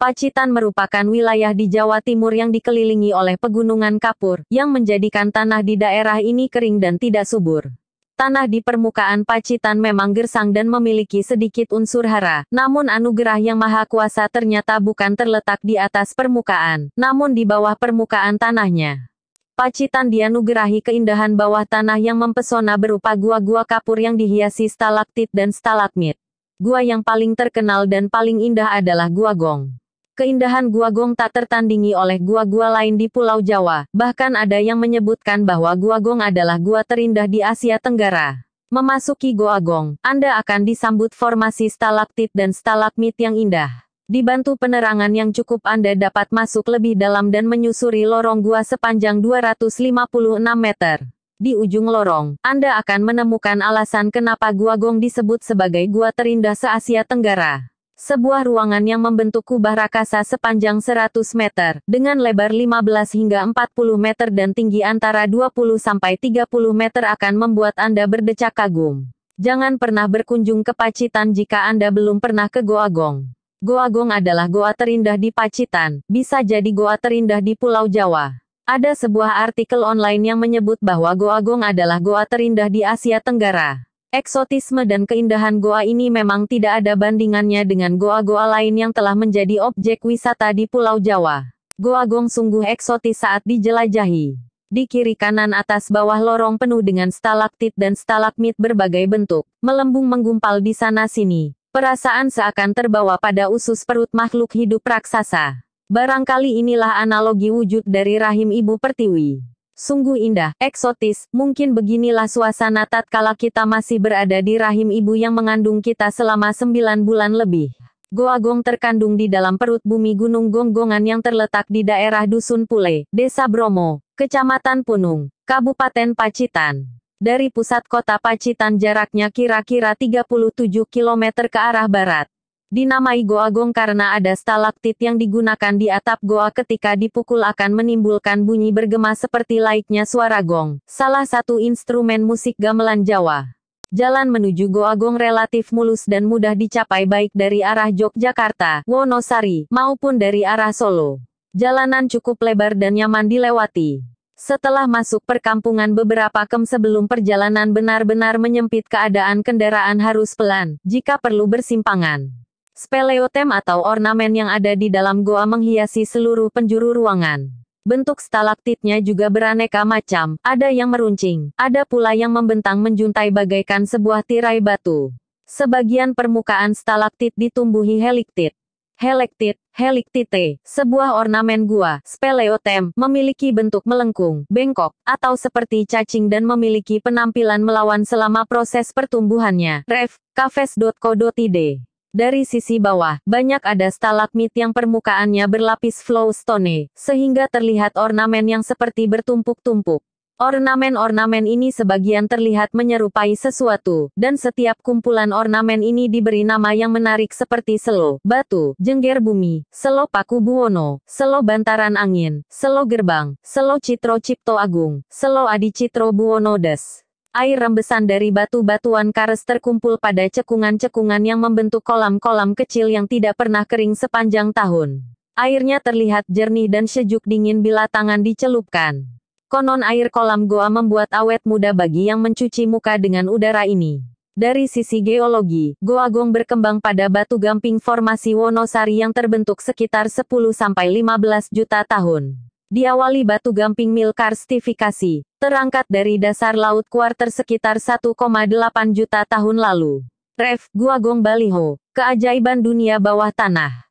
Pacitan merupakan wilayah di Jawa Timur yang dikelilingi oleh pegunungan kapur, yang menjadikan tanah di daerah ini kering dan tidak subur. Tanah di permukaan Pacitan memang gersang dan memiliki sedikit unsur hara, namun anugerah yang maha kuasa ternyata bukan terletak di atas permukaan, namun di bawah permukaan tanahnya. Pacitan dianugerahi keindahan bawah tanah yang mempesona berupa gua-gua kapur yang dihiasi stalaktit dan stalagmit. Gua yang paling terkenal dan paling indah adalah Gua Gong. Keindahan Gua Gong tak tertandingi oleh gua-gua lain di Pulau Jawa, bahkan ada yang menyebutkan bahwa Gua Gong adalah gua terindah di Asia Tenggara. Memasuki Gua Gong, Anda akan disambut formasi stalaktit dan stalagmit yang indah. Dibantu penerangan yang cukup Anda dapat masuk lebih dalam dan menyusuri lorong gua sepanjang 256 meter di ujung lorong, Anda akan menemukan alasan kenapa Gua Gong disebut sebagai gua terindah se-Asia Tenggara sebuah ruangan yang membentuk kubah Raksasa sepanjang 100 meter, dengan lebar 15 hingga 40 meter dan tinggi antara 20 sampai 30 meter akan membuat Anda berdecak kagum. Jangan pernah berkunjung ke Pacitan jika Anda belum pernah ke Goa Gong. Goa Gong adalah goa terindah di Pacitan, bisa jadi goa terindah di Pulau Jawa. Ada sebuah artikel online yang menyebut bahwa Goa Gong adalah goa terindah di Asia Tenggara. Eksotisme dan keindahan goa ini memang tidak ada bandingannya dengan goa-goa lain yang telah menjadi objek wisata di Pulau Jawa. Goa Gong sungguh eksotis saat dijelajahi. Di kiri kanan atas bawah lorong penuh dengan stalaktit dan stalagmit berbagai bentuk, melembung menggumpal di sana-sini. Perasaan seakan terbawa pada usus perut makhluk hidup raksasa. Barangkali inilah analogi wujud dari rahim ibu pertiwi. Sungguh indah, eksotis, mungkin beginilah suasana tatkala kita masih berada di rahim ibu yang mengandung kita selama sembilan bulan lebih. Goa Gong terkandung di dalam perut bumi Gunung Gonggongan yang terletak di daerah Dusun Pule, Desa Bromo, Kecamatan Punung, Kabupaten Pacitan. Dari pusat kota Pacitan jaraknya kira-kira 37 km ke arah barat. Dinamai Goa Gong karena ada stalaktit yang digunakan di atap goa ketika dipukul akan menimbulkan bunyi bergema seperti laiknya suara gong, salah satu instrumen musik gamelan Jawa. Jalan menuju Goa Gong relatif mulus dan mudah dicapai baik dari arah Yogyakarta, Wonosari, maupun dari arah Solo. Jalanan cukup lebar dan nyaman dilewati. Setelah masuk perkampungan beberapa kem sebelum perjalanan benar-benar menyempit keadaan kendaraan harus pelan, jika perlu bersimpangan. Speleotem atau ornamen yang ada di dalam goa menghiasi seluruh penjuru ruangan. Bentuk stalaktitnya juga beraneka macam, ada yang meruncing, ada pula yang membentang menjuntai bagaikan sebuah tirai batu. Sebagian permukaan stalaktit ditumbuhi heliktit. Helektit, heliktite, sebuah ornamen gua, speleotem, memiliki bentuk melengkung, bengkok, atau seperti cacing dan memiliki penampilan melawan selama proses pertumbuhannya. Ref, dari sisi bawah, banyak ada stalagmit yang permukaannya berlapis flowstone, sehingga terlihat ornamen yang seperti bertumpuk-tumpuk. Ornamen-ornamen ini sebagian terlihat menyerupai sesuatu, dan setiap kumpulan ornamen ini diberi nama yang menarik seperti selo, batu, jengger bumi, selo paku buwono, selo bantaran angin, selo gerbang, selo citro cipto agung, selo adi citro buwono des. Air rembesan dari batu-batuan kares terkumpul pada cekungan-cekungan yang membentuk kolam-kolam kecil yang tidak pernah kering sepanjang tahun. Airnya terlihat jernih dan sejuk dingin bila tangan dicelupkan. Konon air kolam goa membuat awet muda bagi yang mencuci muka dengan udara ini. Dari sisi geologi, Goa Gong berkembang pada batu gamping formasi Wonosari yang terbentuk sekitar 10-15 juta tahun. Diawali batu gamping mil karstifikasi, terangkat dari dasar laut kuarter sekitar 1,8 juta tahun lalu. Ref, Guagong Baliho, Keajaiban Dunia Bawah Tanah.